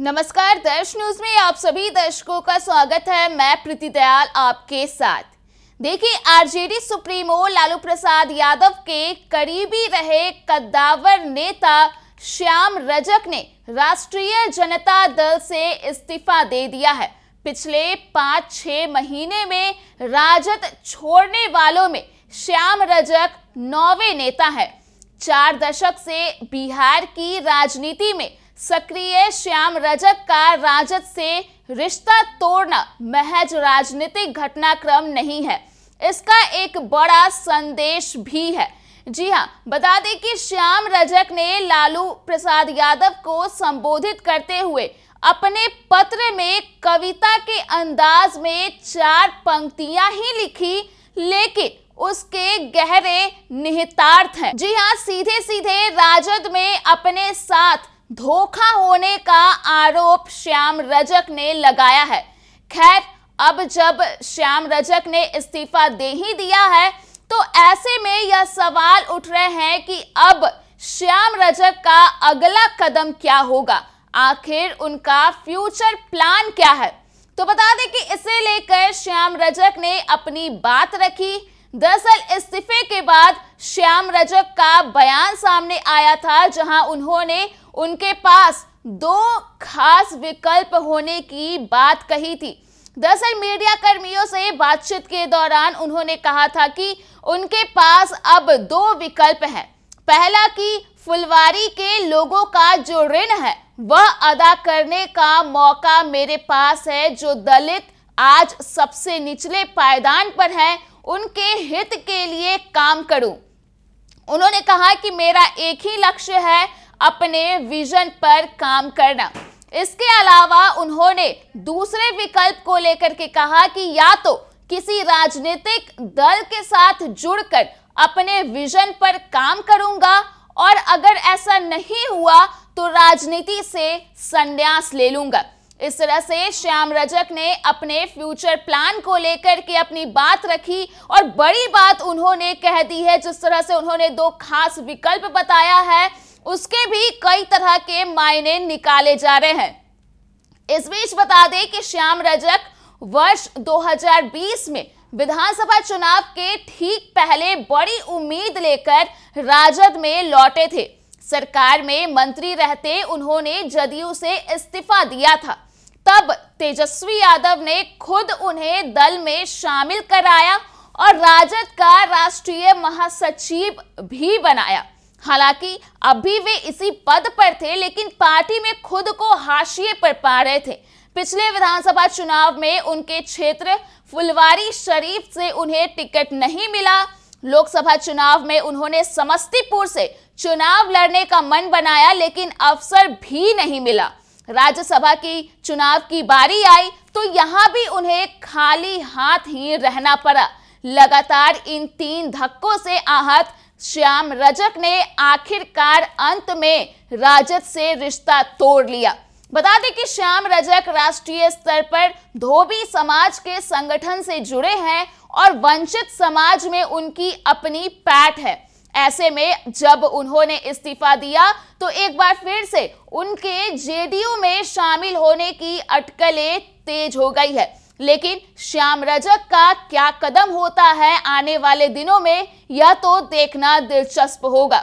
नमस्कार दर्श न्यूज में आप सभी दर्शकों का स्वागत है मैं प्रीति दयाल आपके साथ देखिए आरजेडी सुप्रीमो लालू प्रसाद यादव के करीबी रहे कद्दावर नेता श्याम रजक ने राष्ट्रीय जनता दल से इस्तीफा दे दिया है पिछले पांच छह महीने में राजद छोड़ने वालों में श्याम रजक नौवे नेता है चार दशक से बिहार की राजनीति में सक्रिय श्याम रजक का राजद से रिश्ता तोड़ना महज राजनीतिक घटनाक्रम नहीं है इसका एक बड़ा संदेश भी है जी हाँ बता दें कि श्याम रजक ने लालू प्रसाद यादव को संबोधित करते हुए अपने पत्र में कविता के अंदाज में चार पंक्तियां ही लिखी लेकिन उसके गहरे निहितार्थ हैं जी हाँ सीधे सीधे राजद में अपने साथ धोखा होने का आरोप श्याम रजक ने लगाया है खैर अब जब श्याम रजक ने इस्तीफा दे ही दिया है तो ऐसे में यह सवाल उठ रहे हैं कि अब श्याम रजक का अगला कदम क्या होगा आखिर उनका फ्यूचर प्लान क्या है तो बता दें कि इसे लेकर श्याम रजक ने अपनी बात रखी दरअसल इस्तीफे के बाद श्याम रजक का बयान सामने आया था जहां उन्होंने उनके पास दो खास विकल्प होने की बात कही थी दरअसल मीडिया कर्मियों से बातचीत के दौरान उन्होंने कहा था कि उनके पास अब दो विकल्प हैं पहला कि फुलवारी के लोगों का जो ऋण है वह अदा करने का मौका मेरे पास है जो दलित आज सबसे निचले पायदान पर है उनके हित के लिए काम करूं उन्होंने कहा कि मेरा एक ही लक्ष्य है अपने विजन पर काम करना इसके अलावा उन्होंने दूसरे विकल्प को लेकर के कहा कि या तो किसी राजनीतिक दल के साथ जुड़कर अपने विजन पर काम करूंगा और अगर ऐसा नहीं हुआ तो राजनीति से संन्यास ले लूंगा इस तरह से श्याम रजक ने अपने फ्यूचर प्लान को लेकर के अपनी बात रखी और बड़ी बात उन्होंने कह दी है जिस तरह से उन्होंने दो खास विकल्प बताया है उसके भी कई तरह के मायने निकाले जा रहे हैं इस बीच बता दें कि श्याम रजक वर्ष 2020 में विधानसभा चुनाव के ठीक पहले बड़ी उम्मीद लेकर राजद में लौटे थे सरकार में मंत्री रहते उन्होंने जदयू से इस्तीफा दिया था तब तेजस्वी यादव ने खुद उन्हें दल में शामिल कराया और राजद का राष्ट्रीय महासचिव भी बनाया हालांकि अभी वे इसी पद पर थे लेकिन पार्टी में खुद को हाशिए पर पा रहे थे पिछले विधानसभा चुनाव में उनके क्षेत्र फुलवारी शरीफ से उन्हें टिकट नहीं मिला लोकसभा चुनाव में उन्होंने समस्तीपुर से चुनाव लड़ने का मन बनाया लेकिन अवसर भी नहीं मिला राज्यसभा की चुनाव की बारी आई तो यहां भी उन्हें खाली हाथ ही रहना पड़ा लगातार इन तीन धक्कों से आहत श्याम रजक ने आखिरकार अंत में राजद से रिश्ता तोड़ लिया बता दें कि श्याम रजक राष्ट्रीय स्तर पर धोबी समाज के संगठन से जुड़े हैं और वंचित समाज में उनकी अपनी पैठ है ऐसे में जब उन्होंने इस्तीफा दिया तो एक बार फिर से उनके जेडीयू में शामिल होने की अटकलें तेज हो गई है लेकिन श्याम रजक का क्या कदम होता है आने वाले दिनों में यह तो देखना दिलचस्प होगा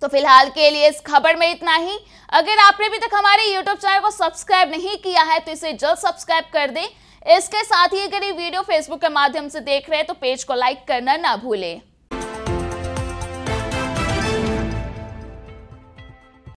तो फिलहाल के लिए इस खबर में इतना ही अगर आपने अभी तक हमारे YouTube चैनल को सब्सक्राइब नहीं किया है तो इसे जल्द सब्सक्राइब कर दें इसके साथ ही अगर ये वीडियो फेसबुक के माध्यम से देख रहे हैं तो पेज को लाइक करना ना भूलें